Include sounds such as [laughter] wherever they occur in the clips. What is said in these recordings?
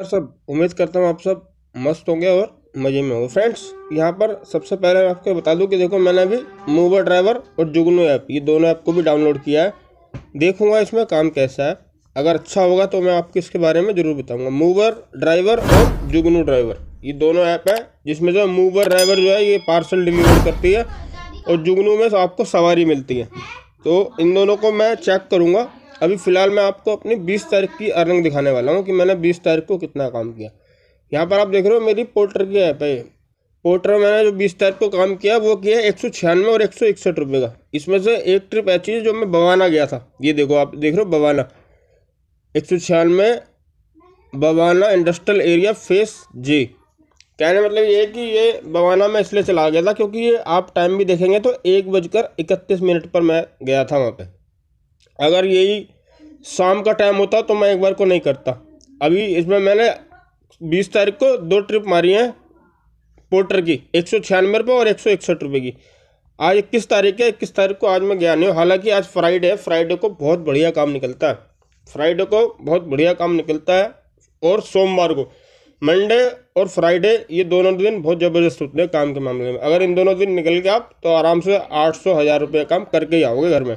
और सब उम्मीद करता हूँ आप सब मस्त होंगे और मज़े में होंगे फ्रेंड्स यहाँ पर सबसे पहले मैं आपको बता दूँ कि देखो मैंने अभी मूवर ड्राइवर और जुगनू ऐप ये दोनों ऐप को भी डाउनलोड किया है देखूँगा इसमें काम कैसा है अगर अच्छा होगा तो मैं आपको इसके बारे में ज़रूर बताऊँगा मूवर ड्राइवर और जुगनू ड्राइवर ये दोनों ऐप है जिसमें जो मूवर ड्राइवर जो है ये पार्सल डिलीवर करती है और जुगनू में आपको सवारी मिलती है तो इन दोनों को मैं चेक करूँगा अभी फ़िलहाल मैं आपको अपनी बीस तारीख की अर्निंग दिखाने वाला हूँ कि मैंने बीस तारीख को कितना काम किया यहाँ पर आप देख रहे हो मेरी पोर्टर की ऐप है पोर्टर मैंने जो बीस तारीख को काम किया वो किया एक सौ छियानवे और एक सौ इकसठ रुपये का इसमें से एक ट्रिप ऐसी है जो मैं बवाना गया था ये देखो आप देख रहे हो बवाना एक सौ छियानवे Bawana industrial area phase J कहने मतलब ये कि ये बवाना में इसलिए चला गया था क्योंकि ये आप टाइम भी देखेंगे तो एक बजकर इकतीस मिनट पर मैं गया था वहाँ पर अगर यही शाम का टाइम होता तो मैं एक बार को नहीं करता अभी इसमें मैंने बीस तारीख को दो ट्रिप मारी हैं पोर्टर की एक सौ छियानवे रुपये और एक सौ इकसठ रुपये की आज इक्कीस तारीख है इक्कीस तारीख को आज मैं गया नहीं हूँ हालांकि आज फ्राइडे है फ्राइडे को बहुत बढ़िया काम निकलता है फ्राइडे को बहुत बढ़िया काम निकलता है और सोमवार को मंडे और फ्राइडे ये दोनों दिन बहुत ज़बरदस्त होते हैं काम के मामले में अगर इन दोनों दिन निकल के आप तो आराम से आठ सौ हज़ार रुपये काम करके ही आओगे घर में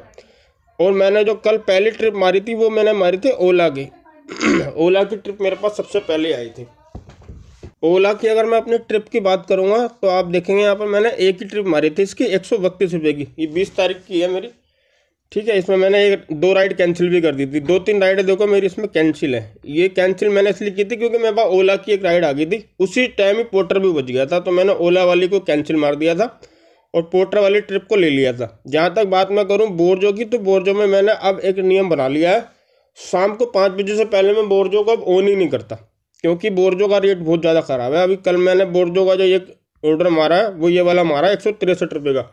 और मैंने जो कल पहली ट्रिप मारी थी वो मैंने मारी थी ओला की [clears throat] ओला की ट्रिप मेरे पास सबसे पहले आई थी ओला की अगर मैं अपनी ट्रिप की बात करूँगा तो आप देखेंगे यहाँ पर मैंने एक ही ट्रिप मारी थी इसकी एक सौ बत्तीस रुपये की ये बीस तारीख की है मेरी ठीक है इसमें मैंने एक दो राइड कैंसिल भी कर दी थी दो तीन राइडें देखो मेरी इसमें कैंसिल है ये कैंसिल मैंने इसलिए की थी क्योंकि मेरे पास ओला की एक राइड आ गई थी उसी टाइम ही पोर्टर भी बच गया था तो मैंने ओला वाली को कैंसिल मार दिया था और पोर्टर वाली ट्रिप को ले लिया था जहाँ तक बात मैं करूँ बोरजो की तो बोरजो में मैंने अब एक नियम बना लिया है शाम को पाँच बजे से पहले मैं बोरजो को अब ऑन ही नहीं करता क्योंकि बोरजो का रेट बहुत ज़्यादा ख़राब है अभी कल मैंने बोरजो का जो एक ऑर्डर मारा है वो ये वाला मारा है एक सौ तिरसठ रुपये का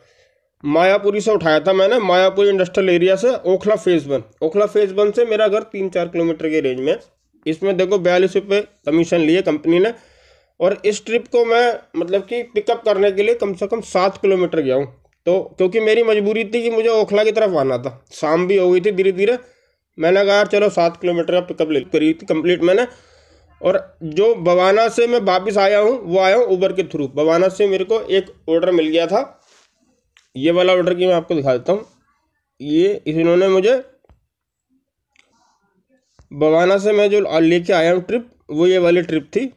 मायापुरी से उठाया था मैंने मायापुरी इंडस्ट्रियल एरिया से Okhla phase one Okhla phase one से मेरा घर तीन चार किलोमीटर के रेंज में इसमें देखो बयालीस रुपये कमीशन लिए कंपनी ने और इस ट्रिप को मैं मतलब कि पिकअप करने के लिए कम से कम सात किलोमीटर गया हूँ तो क्योंकि मेरी मजबूरी थी कि मुझे ओखला की तरफ आना था शाम भी हो गई थी धीरे धीरे मैंने कहा चलो सात किलोमीटर का पिकअप ले करी थी कम्प्लीट मैंने और जो बवाना से मैं वापस आया हूँ वो आया हूँ ऊबर के थ्रू बवाना से मेरे को एक ऑर्डर मिल गया था ये वाला ऑर्डर की मैं आपको दिखा देता हूँ ये इन्होंने मुझे बवाना से मैं जो लेके आया हूँ ट्रिप वो ये वाली ट्रिप थी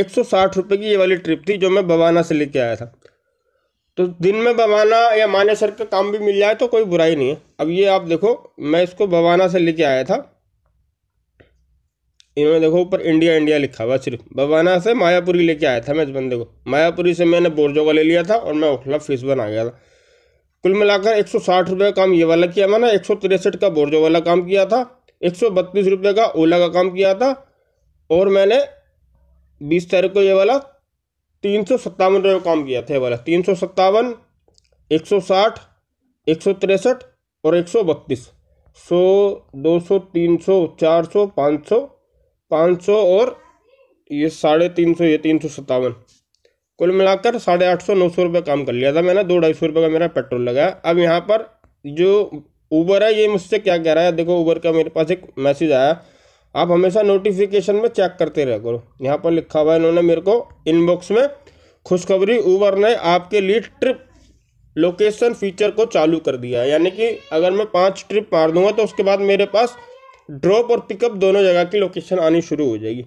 एक सौ साठ की ये वाली ट्रिप थी जो मैं बवाना से लेके आया था तो दिन में बवाना या मानेसर का काम भी मिल जाए तो कोई बुराई नहीं है अब ये आप देखो मैं इसको बवाना से लेके आया था इन्होंने देखो ऊपर इंडिया इंडिया लिखा हुआ सिर्फ बवाना से मायापुरी लेके आया था मैं इस बंदे को मायापुरी से मैंने बोर्जो का ले लिया था और मैं ओखला फीस बना गया था कुल मिलाकर एक सौ साठ का काम ये वाला किया मैंने एक सौ तिरसठ का बोर्जो वाला काम किया था एक सौ बत्तीस रुपये का ओला का काम किया था और मैंने बीस तारीख को ये वाला तीन सौ सत्तावन रुपये काम किया था ये वाला तीन सौ सत्तावन एक सौ साठ एक सौ तिरसठ और एक सौ बत्तीस सौ दो सौ तीन सौ चार सौ पाँच सौ पाँच सौ और ये साढ़े तीन सौ ये तीन सौ सत्तावन कुल मिलाकर साढ़े आठ सौ नौ सौ रुपये काम कर लिया था मैंने दो ढाई सौ रुपये का मेरा पेट्रोल लगाया अब यहाँ पर जो ऊबर है ये मुझसे क्या कह रहा है देखो ऊबर का मेरे पास एक मैसेज आया आप हमेशा नोटिफिकेशन में चेक करते रह करो यहाँ पर लिखा हुआ है इन्होंने मेरे को इनबॉक्स में खुशखबरी ऊबर ने आपके लिए ट्रिप लोकेशन फीचर को चालू कर दिया है यानी कि अगर मैं पाँच ट्रिप मार दूंगा तो उसके बाद मेरे पास ड्रॉप और पिकअप दोनों जगह की लोकेशन आनी शुरू हो जाएगी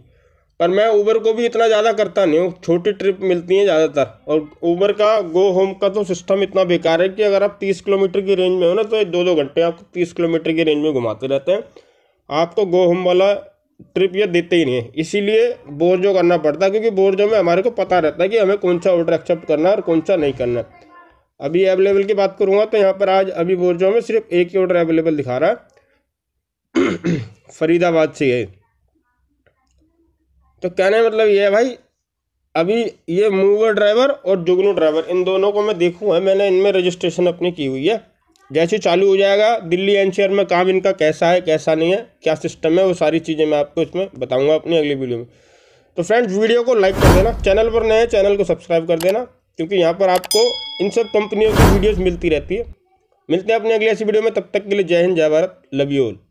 पर मैं ऊबर को भी इतना ज़्यादा करता नहीं हूँ छोटी ट्रिप मिलती हैं ज़्यादातर और ऊबर का गो होम का तो सिस्टम इतना बेकार है कि अगर आप तीस किलोमीटर की रेंज में हो ना तो दो दो घंटे आपको तीस किलोमीटर की रेंज में घुमाते रहते हैं आपको तो गोहम वाला ट्रिप ये देते ही नहीं है इसीलिए बोर्जो करना पड़ता है क्योंकि बोर्जो में हमारे को पता रहता है कि हमें कौन सा ऑर्डर एक्सेप्ट करना है और कौन सा नहीं करना है अभी अवेलेबल की बात करूँगा तो यहाँ पर आज अभी बोर्जो में सिर्फ एक ही ऑर्डर अवेलेबल दिखा रहा है [clears throat] फरीदाबाद से है तो कहने मतलब ये है भाई अभी ये मूवर ड्राइवर और जुगनू ड्राइवर इन दोनों को मैं देखूँ है मैंने इनमें रजिस्ट्रेशन अपनी की हुई है जैसे चालू हो जाएगा दिल्ली एनसीआर में काम इनका कैसा है कैसा नहीं है क्या सिस्टम है वो सारी चीज़ें मैं आपको इसमें बताऊंगा अपनी अगली वीडियो में तो फ्रेंड्स वीडियो को लाइक कर देना चैनल पर नए चैनल को सब्सक्राइब कर देना क्योंकि यहाँ पर आपको इन सब कंपनियों की वीडियोज़ मिलती रहती है मिलते हैं अपने अगली ऐसी वीडियो में तब तक के लिए जय हिंद जय भारत लव यू ऑल